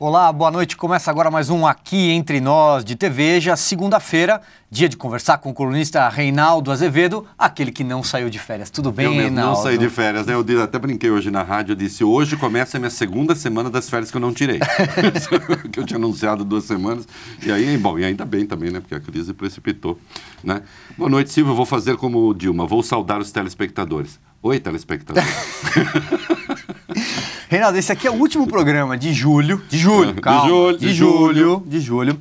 Olá, boa noite. Começa agora mais um Aqui Entre Nós de TV, já segunda-feira, dia de conversar com o colunista Reinaldo Azevedo, aquele que não saiu de férias. Tudo bem, eu mesmo Reinaldo? não saí de férias, né? Eu até brinquei hoje na rádio, eu disse, hoje começa a minha segunda semana das férias que eu não tirei. que eu tinha anunciado duas semanas. E aí, bom, e ainda bem também, né? Porque a crise precipitou, né? Boa noite, Silvio. Vou fazer como o Dilma, vou saudar os telespectadores. Oi, telespectadores. Reinaldo, esse aqui é o último programa de julho. De julho, calma. De julho. De julho. De julho.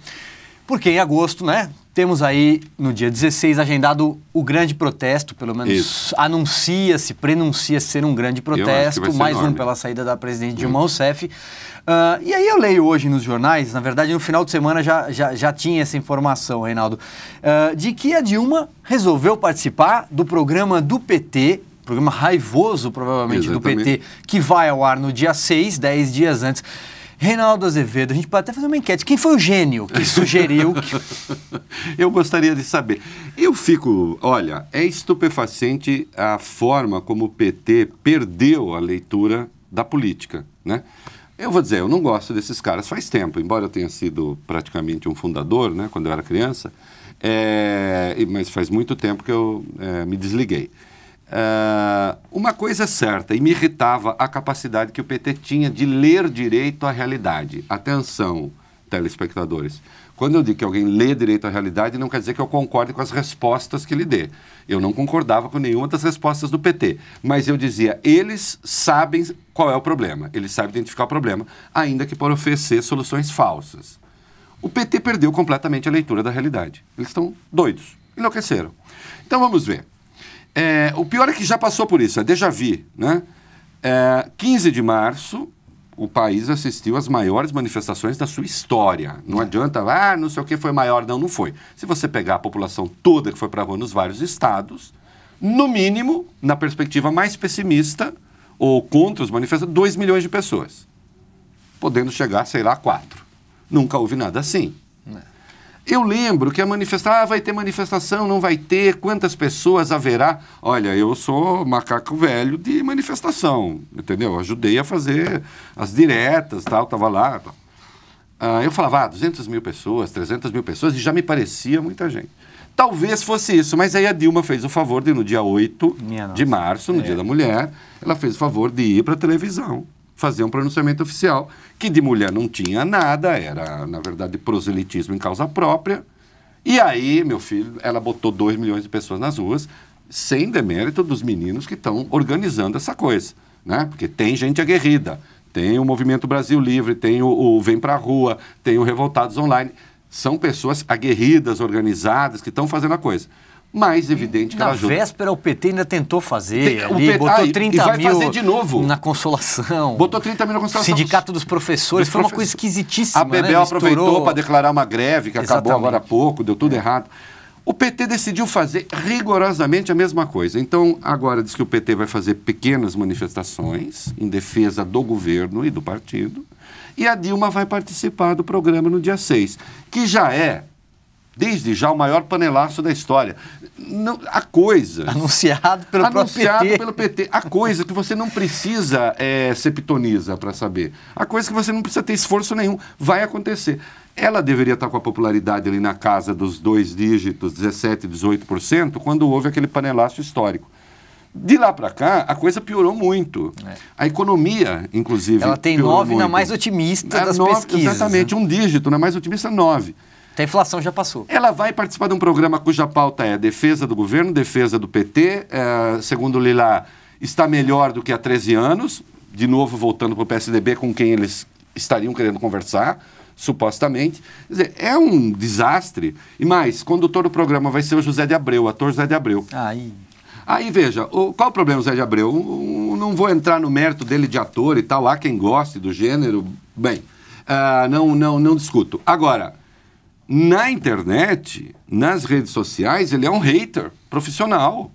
Porque em agosto, né? Temos aí, no dia 16, agendado o grande protesto, pelo menos anuncia-se, prenuncia -se ser um grande protesto, mais enorme. um pela saída da presidente uhum. Dilma hum. Rousseff. Uh, e aí eu leio hoje nos jornais, na verdade no final de semana já, já, já tinha essa informação, Reinaldo, uh, de que a Dilma resolveu participar do programa do PT programa raivoso, provavelmente, Exatamente. do PT, que vai ao ar no dia 6, 10 dias antes. Reinaldo Azevedo, a gente pode até fazer uma enquete. Quem foi o gênio que sugeriu? Que... Eu gostaria de saber. Eu fico, olha, é estupefacente a forma como o PT perdeu a leitura da política, né? Eu vou dizer, eu não gosto desses caras faz tempo, embora eu tenha sido praticamente um fundador, né, quando eu era criança, é, mas faz muito tempo que eu é, me desliguei. Uh, uma coisa é certa, e me irritava a capacidade que o PT tinha de ler direito a realidade. Atenção, telespectadores. Quando eu digo que alguém lê direito a realidade, não quer dizer que eu concorde com as respostas que ele dê. Eu não concordava com nenhuma das respostas do PT. Mas eu dizia, eles sabem qual é o problema. Eles sabem identificar o problema, ainda que por oferecer soluções falsas. O PT perdeu completamente a leitura da realidade. Eles estão doidos, enlouqueceram. Então vamos ver. É, o pior é que já passou por isso, é déjà vu, né? É, 15 de março, o país assistiu às maiores manifestações da sua história. Não adianta, ah, não sei o que foi maior. Não, não foi. Se você pegar a população toda que foi para a rua nos vários estados, no mínimo, na perspectiva mais pessimista, ou contra os manifestantes, 2 milhões de pessoas. Podendo chegar, sei lá, a 4. Nunca houve nada assim. Eu lembro que a manifestação, ah, vai ter manifestação, não vai ter, quantas pessoas haverá. Olha, eu sou macaco velho de manifestação, entendeu? Ajudei a fazer as diretas, tal, estava lá. Tal. Ah, eu falava, ah, 200 mil pessoas, 300 mil pessoas, e já me parecia muita gente. Talvez fosse isso, mas aí a Dilma fez o favor de, no dia 8 Minha de nossa. março, no é. Dia da Mulher, ela fez o favor de ir para a televisão fazer um pronunciamento oficial, que de mulher não tinha nada, era, na verdade, proselitismo em causa própria. E aí, meu filho, ela botou 2 milhões de pessoas nas ruas, sem demérito dos meninos que estão organizando essa coisa, né? Porque tem gente aguerrida, tem o Movimento Brasil Livre, tem o, o Vem Pra Rua, tem o Revoltados Online. São pessoas aguerridas, organizadas, que estão fazendo a coisa mais evidente que na ela ajuda. Na véspera, o PT ainda tentou fazer. Tem, ali, PT, botou ah, 30 e vai mil fazer de novo. na consolação. Botou 30 mil na consolação. Sindicato dos professores. Dos foi profe... uma coisa esquisitíssima. A Bebel né? aproveitou para declarar uma greve que Exatamente. acabou agora há pouco, deu tudo é. errado. O PT decidiu fazer rigorosamente a mesma coisa. Então, agora diz que o PT vai fazer pequenas manifestações em defesa do governo e do partido. E a Dilma vai participar do programa no dia 6, que já é desde já o maior panelaço da história. Não, há coisas. Anunciado pelo Anunciado PT. pelo PT. Há coisa que você não precisa é, ser para saber. Há coisa que você não precisa ter esforço nenhum. Vai acontecer. Ela deveria estar com a popularidade ali na casa dos dois dígitos, 17%, 18%, quando houve aquele panelaço histórico. De lá para cá, a coisa piorou muito. É. A economia, inclusive. Ela tem nove muito. na mais otimista é, das nove, pesquisas. Né? Exatamente, né? um dígito na mais otimista, nove. Então a inflação já passou. Ela vai participar de um programa cuja pauta é defesa do governo, defesa do PT. É, segundo Lila, está melhor do que há 13 anos. De novo, voltando para o PSDB, com quem eles estariam querendo conversar, supostamente. Quer dizer, é um desastre. E mais, condutor do programa vai ser o José de Abreu, o ator José de Abreu. Aí. Aí, veja, o, qual o problema, José de Abreu? O, o, não vou entrar no mérito dele de ator e tal, há quem goste do gênero. Bem, uh, não, não, não discuto. Agora, na internet, nas redes sociais, ele é um hater profissional.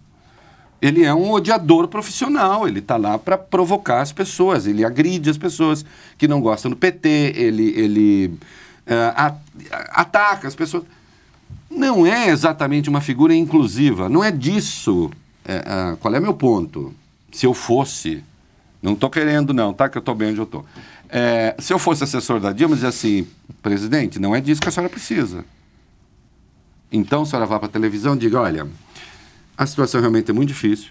Ele é um odiador profissional, ele está lá para provocar as pessoas, ele agride as pessoas que não gostam do PT, ele, ele uh, ataca as pessoas. Não é exatamente uma figura inclusiva, não é disso. uh, qual é meu ponto? Se eu fosse, não estou querendo não, tá? Que eu estou bem onde eu estou. É, se eu fosse assessor da Dilma, dizia assim, presidente, não é disso que a senhora precisa. Então a senhora vá para a televisão e diga, olha, a situação realmente é muito difícil.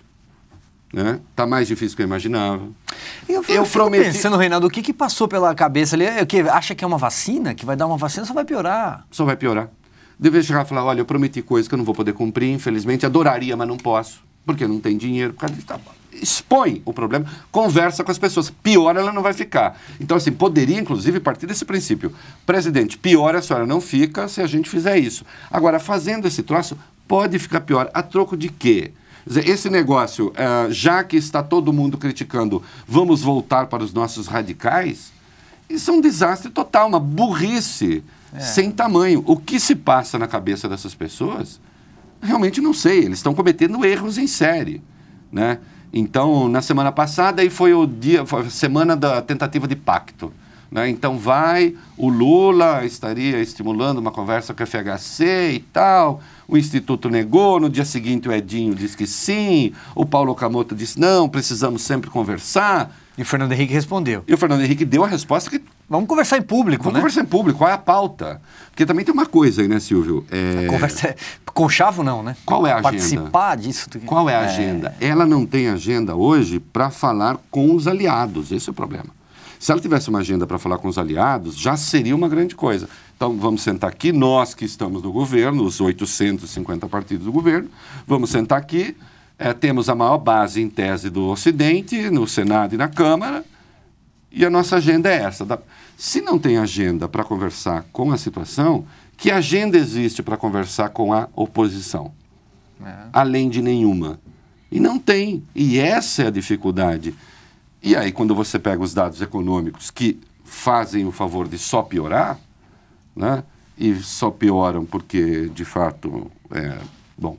Né? Tá mais difícil que eu imaginava. Eu, eu, eu prometi... pensando, Reinaldo, o que, que passou pela cabeça ali? É o que, acha que é uma vacina? Que vai dar uma vacina, só vai piorar. Só vai piorar. Deve chegar e falar, olha, eu prometi coisas que eu não vou poder cumprir, infelizmente, adoraria, mas não posso, porque não tem dinheiro, por causa disso. Tá, expõe o problema, conversa com as pessoas. Pior ela não vai ficar. Então, assim, poderia, inclusive, partir desse princípio. Presidente, pior a senhora não fica se a gente fizer isso. Agora, fazendo esse troço, pode ficar pior. A troco de quê? Esse negócio, eh, já que está todo mundo criticando, vamos voltar para os nossos radicais? Isso é um desastre total, uma burrice é. sem tamanho. O que se passa na cabeça dessas pessoas, realmente não sei. Eles estão cometendo erros em série, né? Então, na semana passada, aí foi o dia, foi a semana da tentativa de pacto. Né? Então, vai, o Lula estaria estimulando uma conversa com o FHC e tal, o Instituto negou, no dia seguinte o Edinho disse que sim, o Paulo Camoto disse não, precisamos sempre conversar. E o Fernando Henrique respondeu. E o Fernando Henrique deu a resposta que Vamos conversar em público, Vamos né? conversar em público, qual é a pauta? Porque também tem uma coisa aí, né, Silvio? É... Conversa... É... Conchavo não, né? Qual é a agenda? Participar disso. Qual é a é... agenda? Ela não tem agenda hoje para falar com os aliados, esse é o problema. Se ela tivesse uma agenda para falar com os aliados, já seria uma grande coisa. Então, vamos sentar aqui, nós que estamos no governo, os 850 partidos do governo, vamos sentar aqui, é, temos a maior base em tese do Ocidente, no Senado e na Câmara, e a nossa agenda é essa. Se não tem agenda para conversar com a situação, que agenda existe para conversar com a oposição? É. Além de nenhuma. E não tem. E essa é a dificuldade. E aí, quando você pega os dados econômicos que fazem o favor de só piorar, né? e só pioram porque, de fato, é, bom,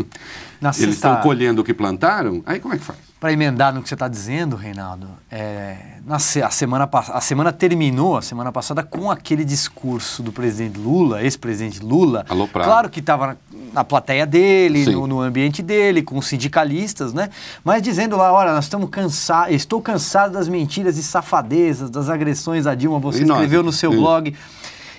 eles estão colhendo o que plantaram, aí como é que faz? para emendar no que você está dizendo, Reinaldo, é, na, a, semana, a semana terminou, a semana passada, com aquele discurso do presidente Lula, ex-presidente Lula. Alô, claro que estava na, na, plateia dele, no, no, ambiente dele, com os sindicalistas, né? Mas dizendo lá, olha, nós estamos cansados, estou cansado das mentiras e safadezas, das agressões a Dilma, você e escreveu nós? no seu Isso. blog.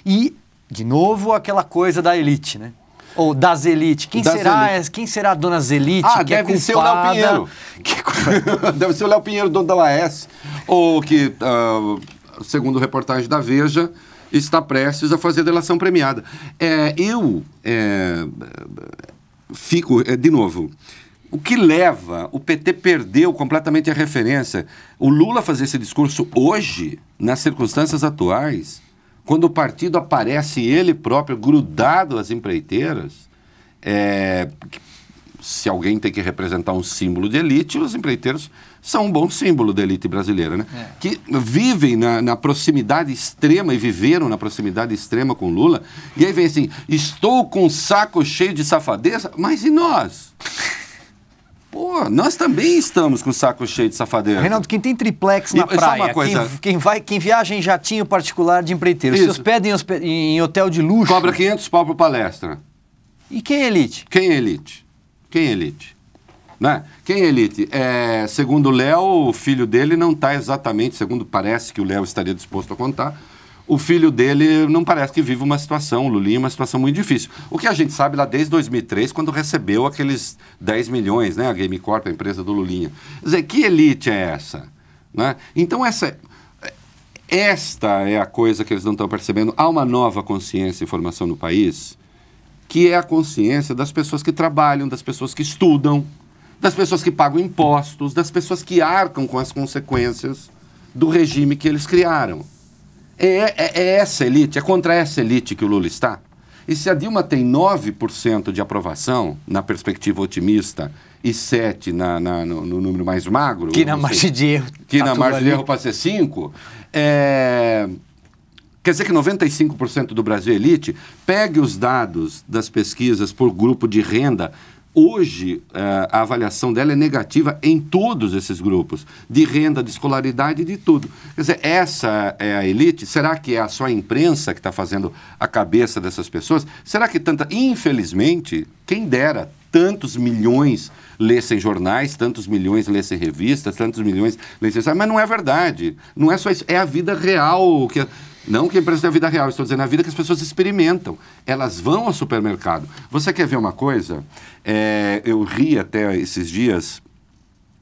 E, de novo, aquela coisa da elite, né? Ou das elites Quem, será, quem será a dona Zelite? Ah, que é deve é ser o Léo Pinheiro. Que... deve ser o Léo Pinheiro, dono da Laes. Ou que, uh, segundo reportagem da Veja, está prestes a fazer delação premiada. É, eu é, fico, é, de novo, o que leva, o PT perdeu completamente a referência. O Lula fazer esse discurso hoje, nas circunstâncias atuais, quando o partido aparece ele próprio grudado às empreiteiras, é, se alguém tem que representar um símbolo de elite, os empreiteiros são um bom símbolo da elite brasileira, né? É. Que vivem na, na, proximidade extrema e viveram na proximidade extrema com Lula. E aí vem assim: estou com um saco cheio de safadeza, mas e nós? Pô, nós também estamos com o saco cheio de safadeza. Reinaldo, quem tem triplex na e, praia, coisa... quem, quem, vai, quem viaja em jatinho particular de empreiteiro, se hospeda em, em hotel de luxo... Cobra 500 pau por palestra. E quem é elite? Quem é elite? Quem é elite? Né? Quem é elite? É, segundo o Léo, o filho dele não está exatamente, segundo parece que o Léo estaria disposto a contar, o filho dele não parece que vive uma situação, o Lulinha, uma situação muito difícil. O que a gente sabe lá desde 2003, quando recebeu aqueles 10 milhões, né? A Game Corp, a empresa do Lulinha. Quer dizer, que elite é essa? Né? Então, essa, esta é a coisa que eles não estão percebendo. Há uma nova consciência e formação no país, que é a consciência das pessoas que trabalham, das pessoas que estudam, das pessoas que pagam impostos, das pessoas que arcam com as consequências do regime que eles criaram. É, é, é essa elite, é contra essa elite que o Lula está. E se a Dilma tem 9% de aprovação, na perspectiva otimista, e 7% na, na no, no, número mais magro. Que na margem de erro. Que tá na margem ali. de erro para ser 5%, é... quer dizer que 95% do Brasil é elite, pegue os dados das pesquisas por grupo de renda, Hoje, é, a avaliação dela é negativa em todos esses grupos, de renda, de escolaridade, de tudo. Quer dizer, essa é a elite? Será que é só a imprensa que está fazendo a cabeça dessas pessoas? Será que tanta. Infelizmente, quem dera tantos milhões lessem jornais, tantos milhões lessem revistas, tantos milhões lessem... Mas não é verdade. Não é só isso. É a vida real que... Não que a empresa tenha a vida real, estou dizendo a vida que as pessoas experimentam. Elas vão ao supermercado. Você quer ver uma coisa? É, eu ri até esses dias,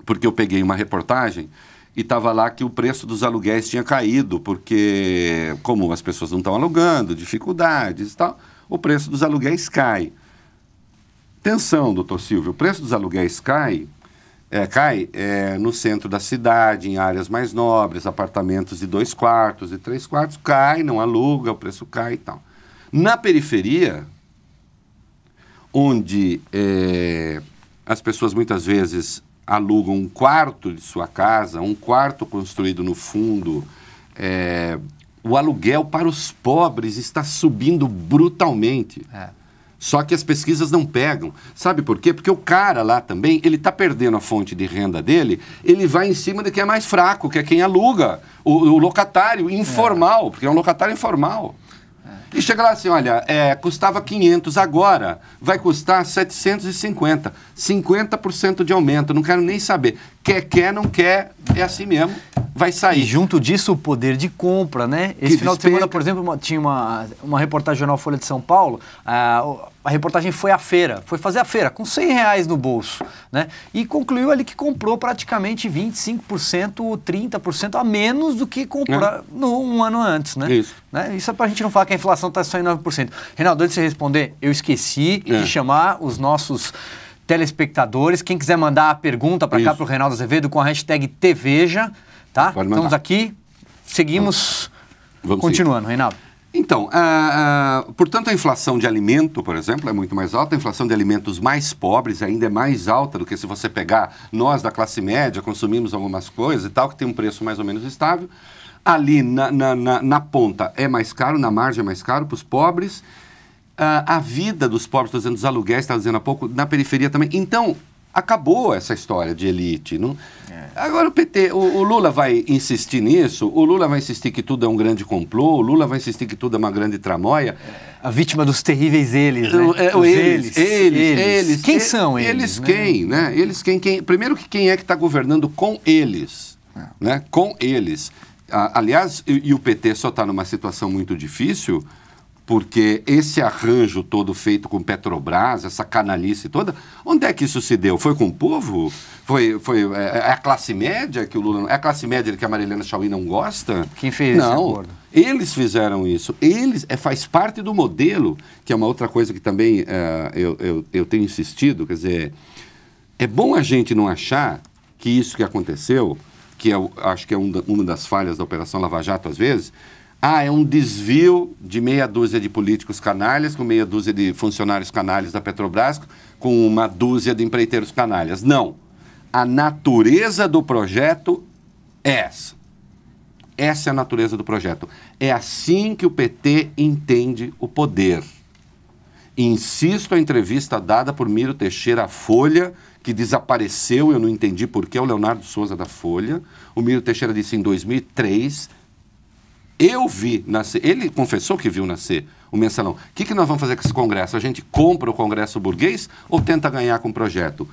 porque eu peguei uma reportagem e estava lá que o preço dos aluguéis tinha caído, porque, como as pessoas não estão alugando, dificuldades e tal, o preço dos aluguéis cai. Tensão, doutor Silvio. O preço dos aluguéis cai, é, cai é, no centro da cidade, em áreas mais nobres, apartamentos de dois quartos e três quartos, cai, não aluga, o preço cai e tal. Na periferia, onde é, as pessoas muitas vezes alugam um quarto de sua casa, um quarto construído no fundo, é, o aluguel para os pobres está subindo brutalmente. É. Só que as pesquisas não pegam. Sabe por quê? Porque o cara lá também, ele está perdendo a fonte de renda dele, ele vai em cima de quem é mais fraco, que é quem aluga, o, o locatário informal, é. porque é um locatário informal. É. E chega lá assim, olha, é, custava 500 agora, vai custar 750, 50% de aumento, não quero nem saber quer, quer, não quer, é assim mesmo, vai sair. E junto disso, o poder de compra, né? Esse que final de semana, por exemplo, tinha uma, uma reportagem jornal Folha de São Paulo, a, a reportagem foi à feira, foi fazer a feira com 100 reais no bolso, né? E concluiu ali que comprou praticamente 25% ou 30% a menos do que comprar é. no, um ano antes, né? Isso. Né? Isso é para a gente não falar que a inflação está só em 9%. Reinaldo, antes de você responder, eu esqueci é. de chamar os nossos telespectadores. Quem quiser mandar a pergunta para cá para o Reinaldo Azevedo com a hashtag TVeja, tá? Estamos então, aqui, seguimos. Vamos Continuando, seguir. Reinaldo. Então, é, é, portanto, a inflação de alimento, por exemplo, é muito mais alta. A inflação de alimentos mais pobres ainda é mais alta do que se você pegar nós da classe média, consumimos algumas coisas e tal, que tem um preço mais ou menos estável. Ali na, na, na, na ponta é mais caro, na margem é mais caro para os pobres a, ah, a vida dos pobres, estou dizendo, dos aluguéis, estava dizendo há pouco, na periferia também. Então, acabou essa história de elite. Não? É. Agora o PT, o, o, Lula vai insistir nisso, o Lula vai insistir que tudo é um grande complô, o Lula vai insistir que tudo é uma grande tramóia. É. A vítima dos terríveis eles, né? É, eles, eles, eles, eles, Quem são eles? Eles né? quem, né? Eles quem, quem? Primeiro que quem é que está governando com eles, é. né? Com eles. aliás, e, e o PT só está numa situação muito difícil porque esse arranjo todo feito com Petrobras, essa canalice toda, onde é que isso se deu? Foi com o povo? Foi, foi é, é, é a classe média que o Lula... É a classe média que a Marilena Chauí não gosta? Quem fez não, esse acordo? Eles fizeram isso. Eles... É, faz parte do modelo, que é uma outra coisa que também é, eu, eu, eu tenho insistido, quer dizer, é bom a gente não achar que isso que aconteceu, que é, acho que é um uma das falhas da Operação Lava Jato às vezes, ah, é um desvio de meia dúzia de políticos canalhas, com meia dúzia de funcionários canalhas da Petrobras, com uma dúzia de empreiteiros canalhas. Não. A natureza do projeto é essa. Essa é a natureza do projeto. É assim que o PT entende o poder. Insisto a entrevista dada por Miro Teixeira à Folha, que desapareceu, eu não entendi por que, o Leonardo Souza da Folha. O Miro Teixeira disse em 2003 eu vi nascer, ele confessou que viu nascer o mensalão. O que, que nós vamos fazer com esse Congresso? A gente compra o Congresso burguês ou tenta ganhar com o projeto?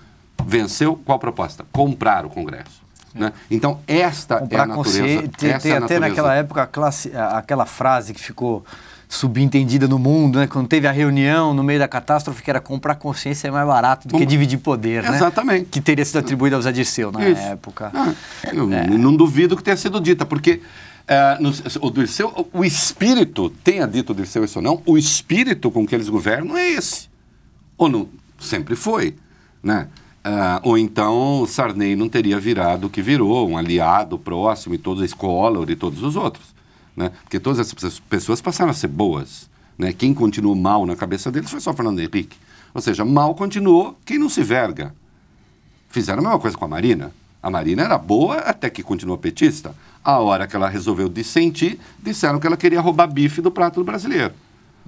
Venceu qual proposta? Comprar o Congresso. Né? Então, esta Comprar é a natureza. Tem, essa é tem é a natureza. até naquela época a classe, aquela frase que ficou subentendida no mundo, né? Quando teve a reunião no meio da catástrofe, que era comprar consciência é mais barato do Com... que dividir poder, né? Exatamente. né? Que teria sido atribuída aos Adisseu na Isso. época. Ah, eu é. não duvido que tenha sido dita, porque é, no, o Dirceu, o espírito, tenha dito o Dirceu isso ou não, o espírito com que eles governam é esse. Ou não, sempre foi, né? É, ou então Sarney não teria virado o que virou, um aliado próximo e todos a escola e todos os outros, né? Porque todas essas pessoas passaram a ser boas, né? Quem continuou mal na cabeça deles foi só Fernando Henrique. Ou seja, mal continuou quem não se verga. Fizeram a mesma coisa com a Marina, a Marina era boa até que continuou petista. A hora que ela resolveu dissentir, disseram que ela queria roubar bife do prato do brasileiro.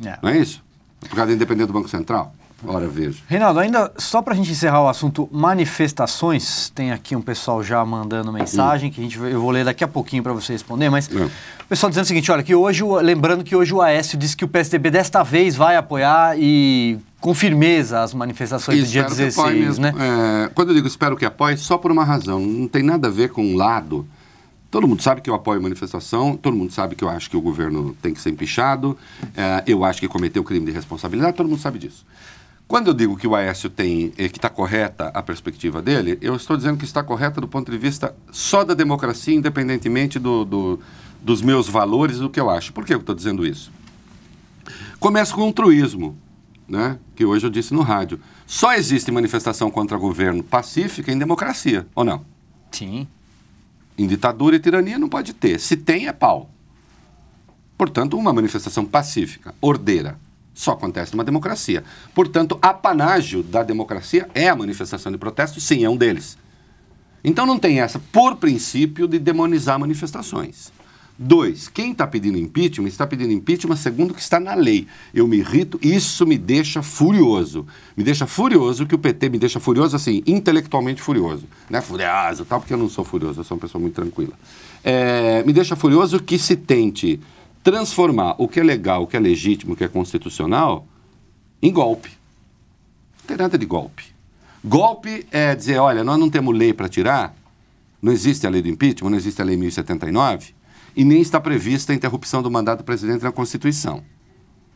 É. Não é isso? Por causa da independência do Banco Central? Ora, vejo. Reinaldo, ainda só para a gente encerrar o assunto manifestações, tem aqui um pessoal já mandando mensagem, hum. que a gente, eu vou ler daqui a pouquinho para você responder, mas é. o pessoal dizendo o seguinte, olha, que hoje, lembrando que hoje o Aécio disse que o PSDB desta vez vai apoiar e com firmeza as manifestações do dia 16, né? É, quando eu digo espero que apoie, só por uma razão, não tem nada a ver com um lado. Todo mundo sabe que eu apoio a manifestação, todo mundo sabe que eu acho que o governo tem que ser empichado, é, eu acho que cometeu crime de responsabilidade, todo mundo sabe disso. Quando eu digo que o Aécio tem, eh, que está correta a perspectiva dele, eu estou dizendo que está correta do ponto de vista só da democracia, independentemente do, do dos meus valores, do que eu acho. Por que eu estou dizendo isso? Começa com um truísmo né, que hoje eu disse no rádio. Só existe manifestação contra governo pacífica em democracia, ou não? Sim. Em ditadura e tirania não pode ter. Se tem, é pau. Portanto, uma manifestação pacífica, ordeira, só acontece numa democracia. Portanto, apanágio da democracia é a manifestação de protesto, sim, é um deles. Então não tem essa, por princípio, de demonizar manifestações. Dois, quem está pedindo impeachment está pedindo impeachment segundo o que está na lei. Eu me irrito, isso me deixa furioso. Me deixa furioso que o PT me deixa furioso, assim, intelectualmente furioso. Não é furioso, tal, porque eu não sou furioso, eu sou uma pessoa muito tranquila. É, me deixa furioso que se tente transformar o que é legal, o que é legítimo, o que é constitucional, em golpe. Não tem nada de golpe. Golpe é dizer, olha, nós não temos lei para tirar, não existe a lei do impeachment, não existe a lei 1079 e nem está prevista a interrupção do mandato do presidente na Constituição.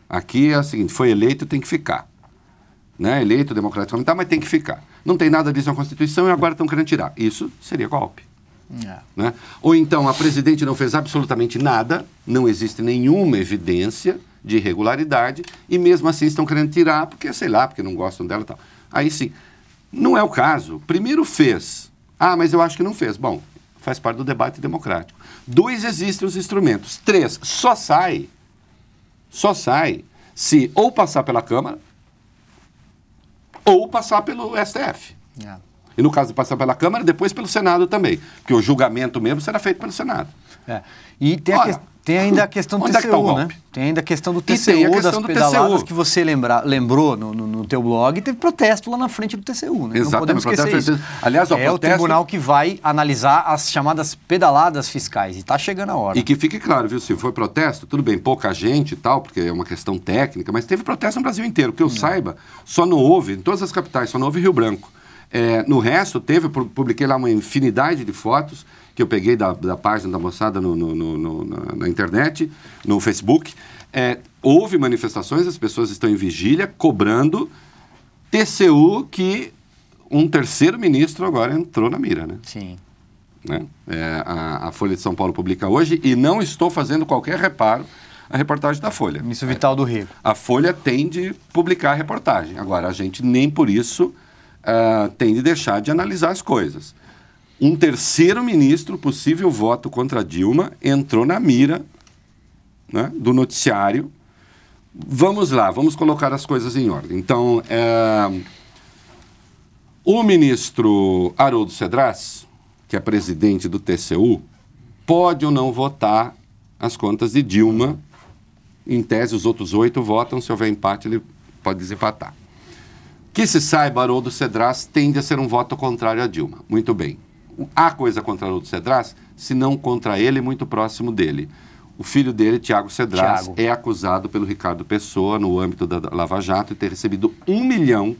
Aqui é o seguinte: foi eleito, tem que ficar. Né? Eleito democraticamente, tá, mas tem que ficar. Não tem nada disso na Constituição e agora estão querendo tirar. Isso seria golpe. É. Né? Ou então a presidente não fez absolutamente nada, não existe nenhuma evidência de irregularidade e mesmo assim estão querendo tirar porque, sei lá, porque não gostam dela e tal. Aí sim, não é o caso. Primeiro fez. Ah, mas eu acho que não fez. Bom, faz parte do debate democrático. Dois, existem os instrumentos. Três, só sai, só sai se ou passar pela Câmara ou passar pelo STF. É. E no caso de passar pela Câmara, depois pelo Senado também, porque o julgamento mesmo será feito pelo Senado. É. E tem Ora, a questão tem ainda a questão do Onde TCU, é tá né? Tem ainda a questão do TCU, questão das do pedaladas TCU. que você lembra, lembrou no, no, no, teu blog. Teve protesto lá na frente do TCU, né? Exatamente, Não podemos esquecer isso. Aliás, é protesto... o tribunal que vai analisar as chamadas pedaladas fiscais. E está chegando a hora. E que fique claro, viu, se foi protesto, tudo bem, pouca gente e tal, porque é uma questão técnica, mas teve protesto no Brasil inteiro. Que eu hum. saiba, só não houve, em todas as capitais, só não houve Rio Branco. É, no resto, teve, publiquei lá uma infinidade de fotos que eu peguei da, da página da moçada no, no, no, na, na, internet, no Facebook. É, houve manifestações, as pessoas estão em vigília, cobrando TCU que um terceiro ministro agora entrou na mira, né? Sim. Né? É, a, a, Folha de São Paulo publica hoje e não estou fazendo qualquer reparo a reportagem da Folha. Isso Vital do é, Rio. A Folha tem de publicar a reportagem. Agora, a gente nem por isso uh, tem de deixar de analisar as coisas. Um terceiro ministro, possível voto contra Dilma, entrou na mira né, do noticiário. Vamos lá, vamos colocar as coisas em ordem. Então, eh, o ministro Haroldo Cedras, que é presidente do TCU, pode ou não votar as contas de Dilma. Em tese, os outros oito votam. Se houver empate, ele pode desempatar. Que se saiba, Haroldo Cedras tende a ser um voto contrário a Dilma. Muito bem. Há coisa contra Haroldo Cedras, se não contra ele, muito próximo dele. O filho dele, Tiago Cedras, Thiago. é acusado pelo Ricardo Pessoa, no âmbito da Lava Jato, de ter recebido um milhão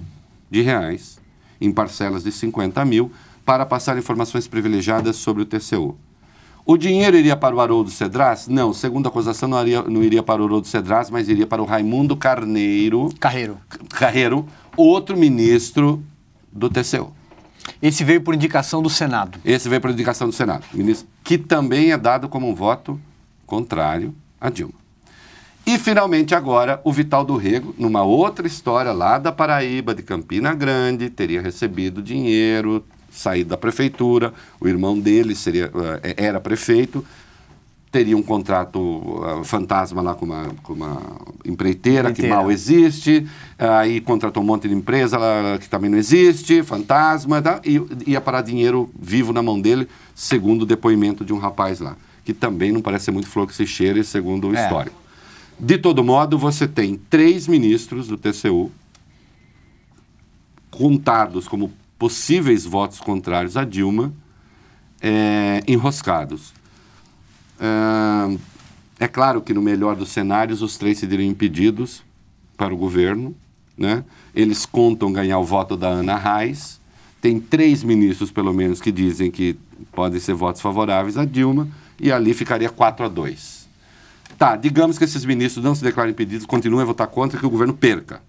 de reais em parcelas de 50 mil para passar informações privilegiadas sobre o TCU. O dinheiro iria para o Haroldo Cedras? Não, segundo a acusação, não iria, não iria para o Haroldo Cedras, mas iria para o Raimundo Carneiro. Carreiro. Carreiro, outro ministro do TCU. Esse veio por indicação do Senado. Esse veio por indicação do Senado, que também é dado como um voto contrário a Dilma. E, finalmente, agora, o Vital do Rego, numa outra história lá da Paraíba, de Campina Grande, teria recebido dinheiro, sair da prefeitura, o irmão dele seria, eh, é, era prefeito, teria um contrato uh, fantasma lá com uma, com uma empreiteira, que mal existe, aí uh, contratou um monte de empresa lá, que também não existe, fantasma, tá? e ia parar dinheiro vivo na mão dele, segundo o depoimento de um rapaz lá, que também não parece ser muito flor que se cheira, segundo o é. histórico. De todo modo, você tem três ministros do TCU contados como possíveis votos contrários a Dilma é, enroscados. É, é claro que, no melhor dos cenários, os três se diriam impedidos para o governo. Né? Eles contam ganhar o voto da Ana Reis. Tem três ministros, pelo menos, que dizem que podem ser votos favoráveis a Dilma, e ali ficaria 4 a 2. Tá, digamos que esses ministros não se declarem impedidos, continuem a votar contra e que o governo perca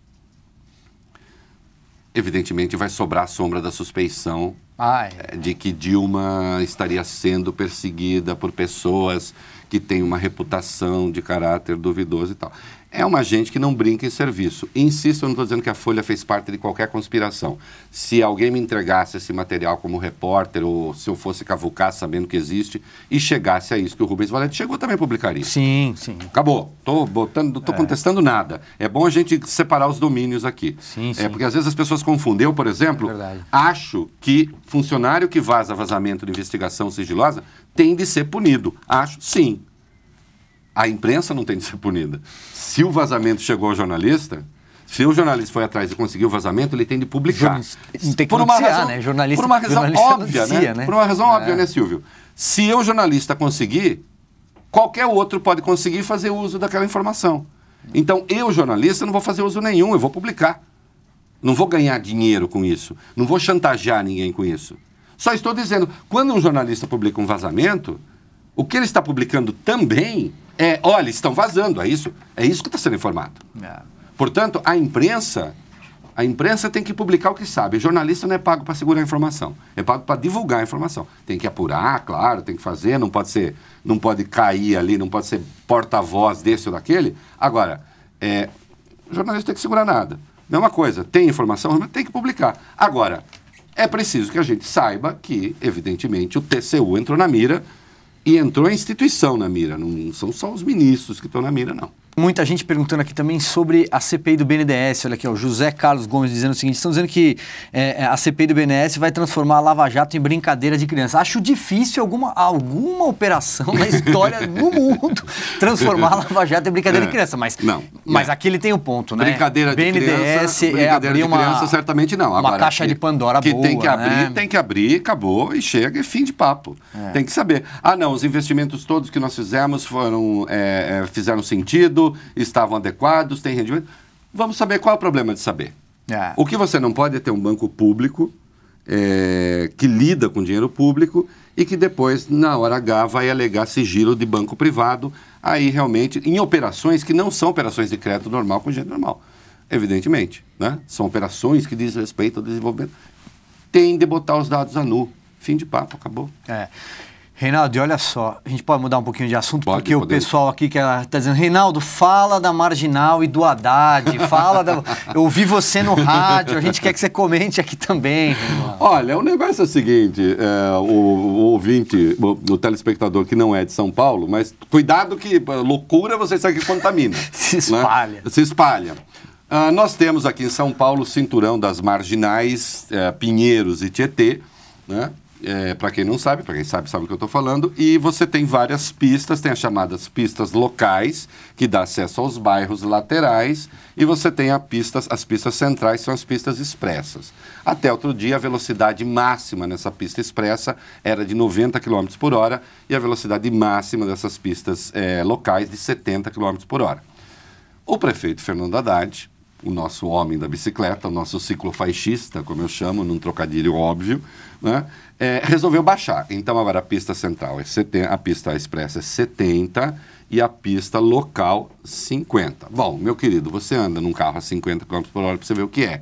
evidentemente vai sobrar a sombra da suspeição ah, é. Eh, de que Dilma estaria sendo perseguida por pessoas que têm uma reputação de caráter duvidoso e tal é uma gente que não brinca em serviço. E insisto, eu não estou dizendo que a Folha fez parte de qualquer conspiração. Se alguém me entregasse esse material como repórter, ou se eu fosse cavucar sabendo que existe, e chegasse a isso que o Rubens Valente chegou, também publicaria. Sim, sim. Acabou. Estou botando, tô é. contestando nada. É bom a gente separar os domínios aqui. Sim, é, sim. É porque às vezes as pessoas confundem. Eu, por exemplo, é acho que funcionário que vaza vazamento de investigação sigilosa tem de ser punido. Acho, sim a imprensa não tem de ser punida. Se o vazamento chegou ao jornalista, se o jornalista foi atrás e conseguiu o vazamento, ele tem de publicar. tem que por uma razão, né? Jornalista, por uma razão óbvia, né? noticia, né? né? Por uma razão é. óbvia, né, Silvio? Se eu, jornalista, conseguir, qualquer outro pode conseguir fazer uso daquela informação. Então, eu, jornalista, não vou fazer uso nenhum, eu vou publicar. Não vou ganhar dinheiro com isso. Não vou chantagear ninguém com isso. Só estou dizendo, quando um jornalista publica um vazamento, o que ele está publicando também é, olha, estão vazando, é isso, é isso que está sendo informado. É. Portanto, a imprensa, a imprensa tem que publicar o que sabe. O jornalista não é pago para segurar a informação, é pago para divulgar a informação. Tem que apurar, claro, tem que fazer, não pode ser, não pode cair ali, não pode ser porta-voz desse ou daquele. Agora, é, o jornalista tem que segurar nada. Mesma coisa, tem informação, mas tem que publicar. Agora, é preciso que a gente saiba que, evidentemente, o TCU entrou na mira e entrou a instituição na mira, não são só os ministros que estão na mira, não. Muita gente perguntando aqui também sobre a CPI do BNDES. Olha aqui, o José Carlos Gomes dizendo o seguinte: estão dizendo que é, é a CPI do BNDES vai transformar a Lava Jato em brincadeira de criança. Acho difícil alguma, alguma operação na história do mundo transformar a Lava Jato em brincadeira é, de criança. Mas, não, mas é. aqui ele tem o um ponto, né? Brincadeira de BNDES criança. BNDES é abrir uma. Criança, certamente não. Agora, uma caixa que, de Pandora que boa. Que tem que abrir, né? tem que abrir, acabou e chega e fim de papo. É. Tem que saber. Ah, não, os investimentos todos que nós fizemos foram. É, fizeram sentido estavam adequados, têm rendimento. Vamos saber qual é o problema de saber. É. O que você não pode é ter um banco público é, que lida com dinheiro público e que depois, na hora H, vai alegar sigilo de banco privado, aí realmente, em operações que não são operações de crédito normal com dinheiro normal, evidentemente. Né? São operações que diz respeito ao desenvolvimento. Tem de botar os dados a nu. Fim de papo, acabou. É. Reinaldo, e olha só, a gente pode mudar um pouquinho de assunto, pode, porque o pessoal aqui que está dizendo, Reinaldo, fala da Marginal e do Haddad, fala da... Eu ouvi você no rádio, a gente quer que você comente aqui também. Reinaldo. Olha, o negócio é o seguinte, é, o, o, ouvinte, o, o, telespectador que não é de São Paulo, mas cuidado que loucura você sabe que contamina. Né? Se espalha. Né? Se espalha. nós temos aqui em São Paulo o cinturão das marginais, é, Pinheiros e Tietê, né? é, para quem não sabe, para quem sabe, sabe o que eu estou falando. E você tem várias pistas, tem as chamadas pistas locais, que dá acesso aos bairros laterais, e você tem a pistas, as pistas centrais, são as pistas expressas. Até outro dia, a velocidade máxima nessa pista expressa era de 90 km por hora, e a velocidade máxima dessas pistas é, locais de 70 km por hora. O prefeito Fernando Haddad, o nosso homem da bicicleta, o nosso ciclofaixista, como eu chamo, num trocadilho óbvio, né? é, resolveu baixar. Então agora a pista central é 70, a pista expressa é 70 e a pista local 50. Bom, meu querido, você anda num carro a 50 km por hora para você ver o que é.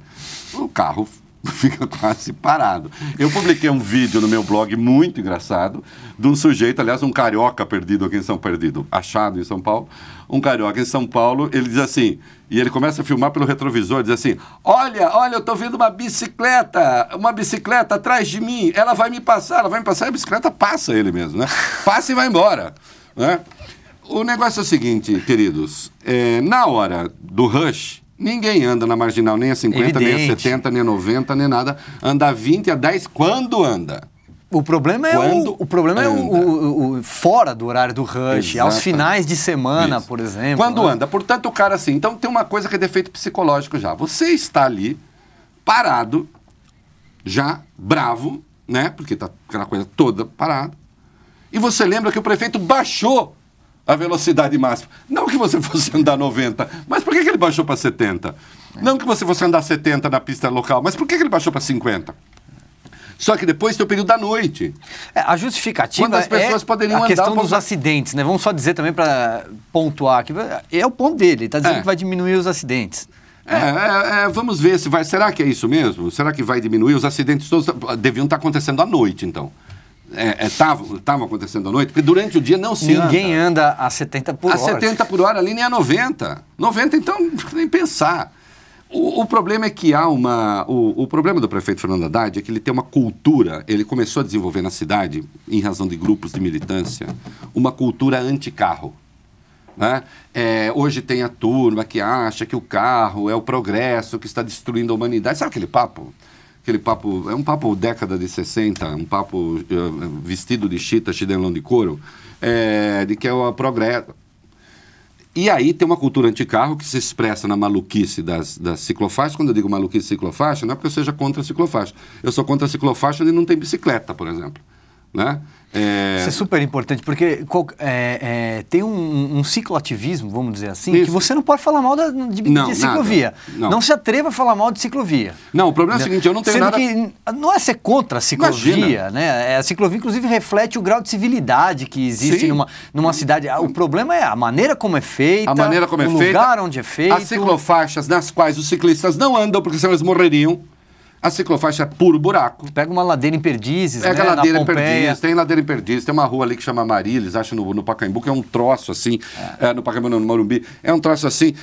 O carro fica quase parado. Eu publiquei um vídeo no meu blog muito engraçado de um sujeito, aliás, um carioca perdido aqui em São Perdido, achado em São Paulo, um carioca em São Paulo, ele diz assim, e ele começa a filmar pelo retrovisor, diz assim: "Olha, olha, eu estou vendo uma bicicleta, uma bicicleta atrás de mim, ela vai me passar, ela vai me passar, e a bicicleta passa ele mesmo, né? Passa e vai embora, né? O negócio é o seguinte, queridos, é, na hora do rush, Ninguém anda na marginal nem a 50, Evidente. nem a 70, nem a 90, nem nada. Anda a 20, a 10, quando anda? O problema é, Quando o, o, problema é o, o, o, fora do horário do rush, Exato. aos finais de semana, Isso. por exemplo. Quando né? anda. Portanto, o cara assim. Então tem uma coisa que é defeito psicológico já. Você está ali, parado, já bravo, né? Porque tá aquela coisa toda parada. E você lembra que o prefeito baixou a velocidade máxima. Não que você fosse andar 90, mas por que, que ele baixou para 70? Não que você fosse andar 70 na pista local, mas por que, que ele baixou para 50? Só que depois tem o período da noite. É, a justificativa Quando as é pessoas é poderiam a andar questão dos acidentes, né? Vamos só dizer também para pontuar aqui. É o ponto dele, está dizendo é. que vai diminuir os acidentes. É, é, é, vamos ver se vai. Será que é isso mesmo? Será que vai diminuir? Os acidentes todos deviam estar tá acontecendo à noite, então estavam é, é acontecendo à noite, porque durante o dia não se Ninguém anda, anda a 70 por a hora. A 70 por hora ali nem a 90. 90, então, nem pensar. O, o, problema é que há uma. O, o, problema do prefeito Fernando Haddad é que ele tem uma cultura, ele começou a desenvolver na cidade, em razão de grupos de militância, uma cultura anticarro. Né? É, hoje tem a turma que acha que o carro é o progresso que está destruindo a humanidade. Sabe aquele papo? aquele papo, é um papo década de 60, um papo uh, vestido de chita, chinelão de couro, é, de que é o progresso. E aí tem uma cultura anticarro que se expressa na maluquice das, das ciclofaixas. Quando eu digo maluquice ciclofaixa, não é porque eu seja contra a ciclofaixa. Eu sou contra a ciclofaixa onde não tem bicicleta, por exemplo né? É... Isso é super importante, porque é, é, tem um, um, cicloativismo, vamos dizer assim, Isso. que você não pode falar mal da, de, não, de ciclovia. Não. não. se atreva a falar mal de ciclovia. Não, o problema é o né? seguinte, eu não tenho Sendo nada... que não é ser contra a ciclovia, Imagina. né? É, a ciclovia, inclusive, reflete o grau de civilidade que existe numa, numa cidade. Ah, o problema é a maneira como é feita, a maneira como é o feita, lugar onde é feito. As ciclofaixas nas quais os ciclistas não andam porque senão eles morreriam. A ciclofaixa é puro buraco. Pega uma ladeira em Perdizes, Pega né? a ladeira em Perdizes, tem ladeira em Perdizes, tem uma rua ali que chama Eles acham no, no Pacaembu, que é um troço assim, é. É, no Pacaembu no Morumbi, é um troço assim,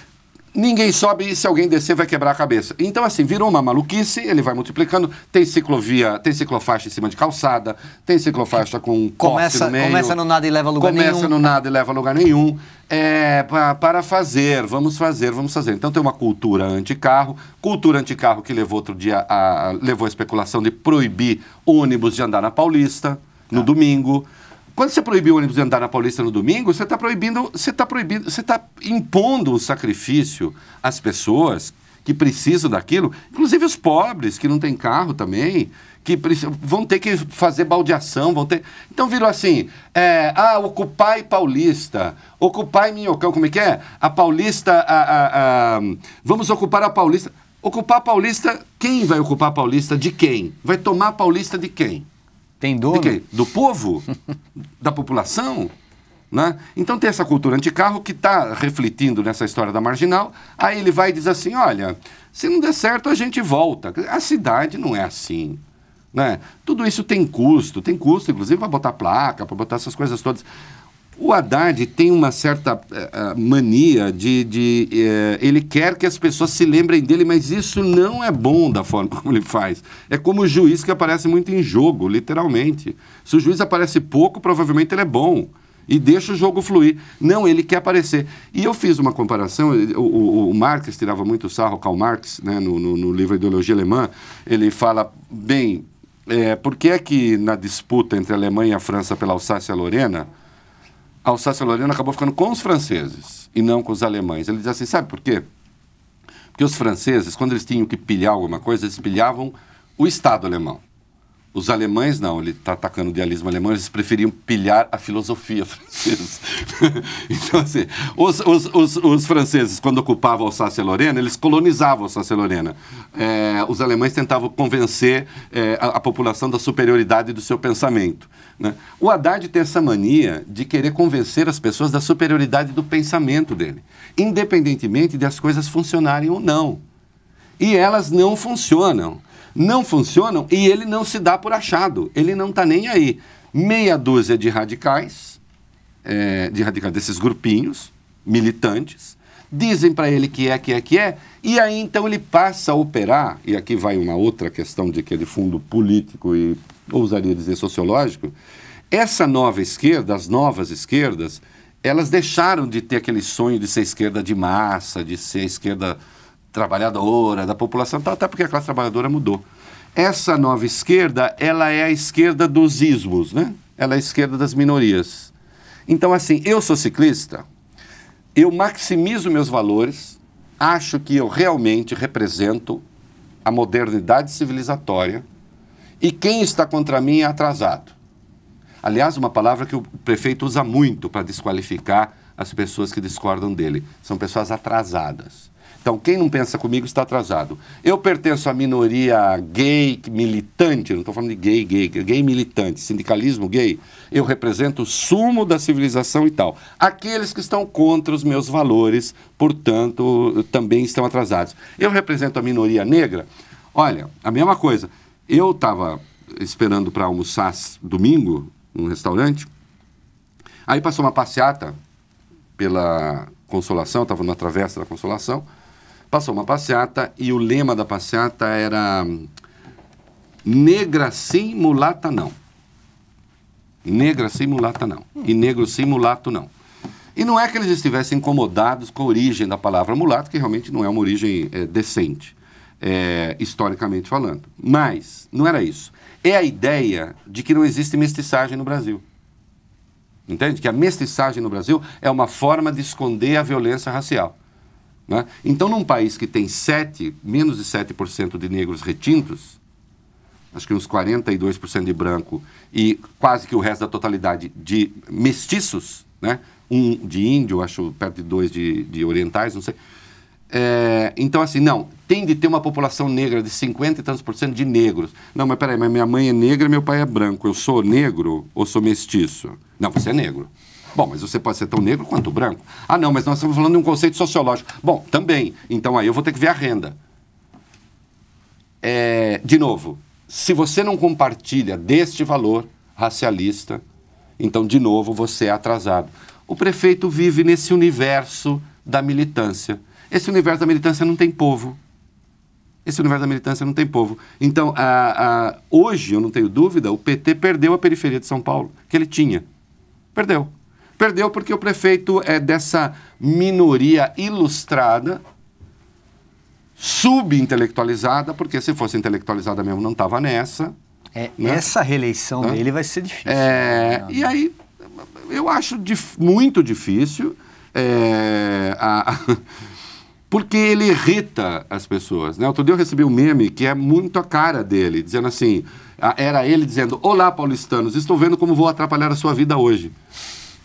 Ninguém sobe e se alguém descer vai quebrar a cabeça. Então, assim, virou uma maluquice, ele vai multiplicando. Tem ciclovia, tem ciclofaixa em cima de calçada, tem ciclofaixa com começa, no meio. Começa no nada e leva a lugar começa nenhum. Começa no nada e leva a lugar nenhum. É, para fazer, vamos fazer, vamos fazer. Então tem uma cultura anticarro, cultura anticarro que levou outro dia, a, a levou a especulação de proibir ônibus de andar na Paulista, no ah. domingo. Quando você proibiu o ônibus de andar na Paulista no domingo, você está proibindo, você está proibindo, você está impondo o sacrifício às pessoas que precisam daquilo, inclusive os pobres que não têm carro também, que vão ter que fazer baldeação, vão ter. Então virou assim, é, ah, ocupai Paulista, ocupai Minhocão, como é que é? A Paulista, a, a, a, vamos ocupar a Paulista. Ocupar a Paulista, quem vai ocupar a Paulista de quem? Vai tomar a Paulista de quem? Tem dono? De quê? Do povo? da população? Né? Então tem essa cultura anticarro que está refletindo nessa história da marginal. Aí ele vai e diz assim: olha, se não der certo, a gente volta. A cidade não é assim. Né? Tudo isso tem custo, tem custo, inclusive, para botar placa, para botar essas coisas todas. O Haddad tem uma certa uh, mania de. de uh, ele quer que as pessoas se lembrem dele, mas isso não é bom da forma como ele faz. É como o juiz que aparece muito em jogo, literalmente. Se o juiz aparece pouco, provavelmente ele é bom. E deixa o jogo fluir. Não, ele quer aparecer. E eu fiz uma comparação, o, o, o Marx tirava muito sarro, Karl Marx, né, no, no, no livro Ideologia Alemã, ele fala, bem, é, por que é que na disputa entre a Alemanha e a França pela Alsácia-Lorena a Alsácia-Lorena acabou ficando com os franceses e não com os alemães. Ele diz assim, sabe por quê? Porque os franceses, quando eles tinham que pilhar alguma coisa, eles pilhavam o Estado alemão. Os alemães, não, ele está atacando o idealismo alemão, eles preferiam pilhar a filosofia francesa. então, assim, os, os, os, os, franceses, quando ocupavam Alsácia Lorena, eles colonizavam Alsácia Lorena. É, os alemães tentavam convencer é, a, a, população da superioridade do seu pensamento. Né? O Haddad tem essa mania de querer convencer as pessoas da superioridade do pensamento dele, independentemente de as coisas funcionarem ou não. E elas não funcionam não funcionam e ele não se dá por achado, ele não está nem aí. Meia dúzia de radicais, é, de radicais desses grupinhos militantes, dizem para ele que é, que é, que é, e aí então ele passa a operar, e aqui vai uma outra questão de que é de fundo político e ousaria dizer sociológico, essa nova esquerda, as novas esquerdas, elas deixaram de ter aquele sonho de ser esquerda de massa, de ser esquerda trabalhadora, da população, tal, até porque a classe trabalhadora mudou. Essa nova esquerda, ela é a esquerda dos ismos, né? Ela é a esquerda das minorias. Então, assim, eu sou ciclista, eu maximizo meus valores, acho que eu realmente represento a modernidade civilizatória e quem está contra mim é atrasado. Aliás, uma palavra que o prefeito usa muito para desqualificar as pessoas que discordam dele. São pessoas atrasadas. Então, quem não pensa comigo está atrasado. Eu pertenço à minoria gay militante, não estou falando de gay, gay, gay militante, sindicalismo gay. Eu represento o sumo da civilização e tal. Aqueles que estão contra os meus valores, portanto, também estão atrasados. Eu represento a minoria negra. Olha, a mesma coisa. Eu estava esperando para almoçar domingo num restaurante. Aí passou uma passeata pela Consolação, estava na travessa da Consolação. Passou uma passeata e o lema da passeata era negra sim, mulata não. Negra sim, mulata não. E negro sim, mulato não. E não é que eles estivessem incomodados com a origem da palavra mulato, que realmente não é uma origem é, decente, é, historicamente falando. Mas não era isso. É a ideia de que não existe mestiçagem no Brasil. Entende? Que a mestiçagem no Brasil é uma forma de esconder a violência racial. Né? Então, num país que tem 7, menos de 7% de negros retintos, acho que uns 42% de branco e quase que o resto da totalidade de mestiços, né? um de índio, acho perto de dois de, de orientais, não sei. É, então, assim, não, tem de ter uma população negra de 50 e tantos por cento de negros. Não, mas peraí, mas minha mãe é negra, meu pai é branco. Eu sou negro ou sou mestiço? Não, você é negro. Bom, mas você pode ser tão negro quanto branco. Ah, não, mas nós estamos falando de um conceito sociológico. Bom, também. Então aí eu vou ter que ver a renda. É, de novo, se você não compartilha deste valor racialista, então, de novo, você é atrasado. O prefeito vive nesse universo da militância. Esse universo da militância não tem povo. Esse universo da militância não tem povo. Então, a, a, hoje, eu não tenho dúvida, o PT perdeu a periferia de São Paulo, que ele tinha. Perdeu. Perdeu porque o prefeito é dessa minoria ilustrada, subintelectualizada, porque se fosse intelectualizada mesmo não estava nessa. É, né? Essa reeleição dele vai ser difícil. É, E aí, eu acho dif muito difícil, é, a, porque ele irrita as pessoas. Né? Outro dia eu recebi um meme que é muito a cara dele, dizendo assim, era ele dizendo, olá paulistanos, estou vendo como vou atrapalhar a sua vida hoje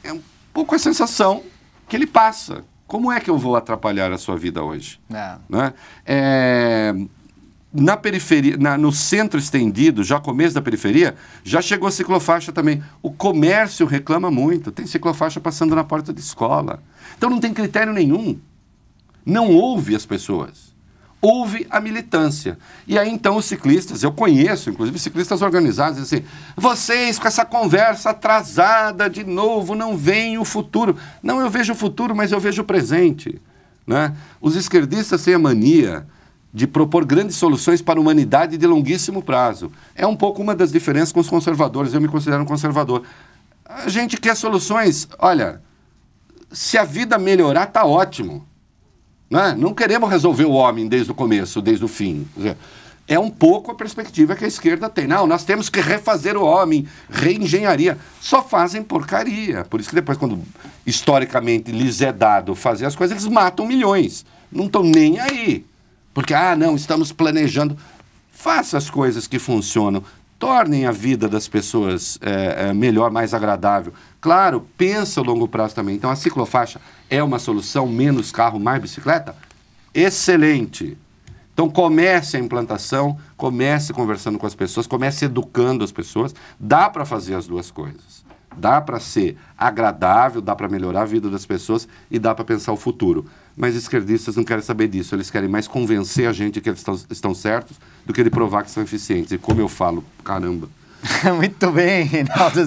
é um pouco a sensação que ele passa. Como é que eu vou atrapalhar a sua vida hoje? É. Né? É, na periferia, na, no centro estendido, já começo da periferia, já chegou a ciclofaixa também. O comércio reclama muito. Tem ciclofaixa passando na porta de escola. Então não tem critério nenhum. Não ouve as pessoas houve a militância. E aí então os ciclistas, eu conheço, inclusive ciclistas organizados, dizem assim, vocês com essa conversa atrasada de novo, não veem o futuro. Não, eu vejo o futuro, mas eu vejo o presente. Né? Os esquerdistas têm a mania de propor grandes soluções para a humanidade de longuíssimo prazo. É um pouco uma das diferenças com os conservadores, eu me considero um conservador. A gente quer soluções, olha, se a vida melhorar, tá ótimo. Né? Não queremos resolver o homem desde o começo, desde o fim. É um pouco a perspectiva que a esquerda tem. Não, nós temos que refazer o homem, reengenharia. Só fazem porcaria. Por isso que depois, quando historicamente lhes é dado fazer as coisas, eles matam milhões. Não estão nem aí. Porque, ah, não, estamos planejando. Faça as coisas que funcionam tornem a vida das pessoas é, é, melhor, mais agradável. Claro, pensa a longo prazo também. Então, a ciclofaixa é uma solução, menos carro, mais bicicleta? Excelente! Então, comece a implantação, comece conversando com as pessoas, comece educando as pessoas. Dá para fazer as duas coisas. Dá para ser agradável, dá para melhorar a vida das pessoas e dá para pensar o futuro. Mas esquerdistas não querem saber disso. Eles querem mais convencer a gente que eles estão, estão certos do que de provar que são eficientes. E como eu falo, caramba. Muito bem, Reinaldo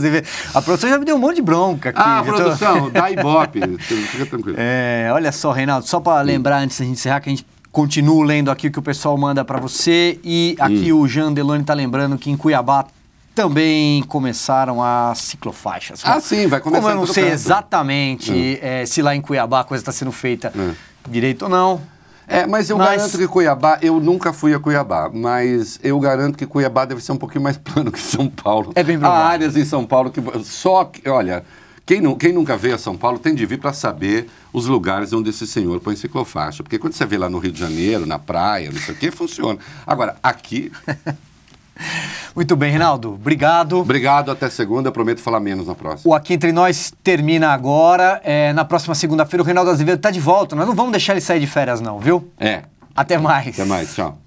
A produção já me deu um monte de bronca aqui. Ah, produção, tô... dá ibope. Fica tranquilo. É, olha só, Reinaldo, só para lembrar antes da gente encerrar que a gente continua lendo aqui o que o pessoal manda para você. E aqui hum. o Jean Delone está lembrando que em Cuiabá também começaram as ciclofaixas. Ah, sim, vai começar. Como eu não sei canto. exatamente é. É, se lá em Cuiabá a coisa está sendo feita é. direito ou não. É, mas eu mas... garanto que Cuiabá, eu nunca fui a Cuiabá, mas eu garanto que Cuiabá deve ser um pouquinho mais plano que São Paulo. É bem provável. Há áreas em São Paulo que só que, olha, quem, quem nunca veio a São Paulo tem de vir para saber os lugares onde esse senhor põe ciclofaixa. Porque quando você vê lá no Rio de Janeiro, na praia, não sei o quê, funciona. Agora, aqui muito bem, Reinaldo. Obrigado. Obrigado. Até segunda. Prometo falar menos na próxima. O Aqui Entre Nós termina agora. É, na próxima segunda-feira o Reinaldo Azevedo está de volta. Nós não vamos deixar ele sair de férias, não, viu? É. Até mais. Até mais. Tchau.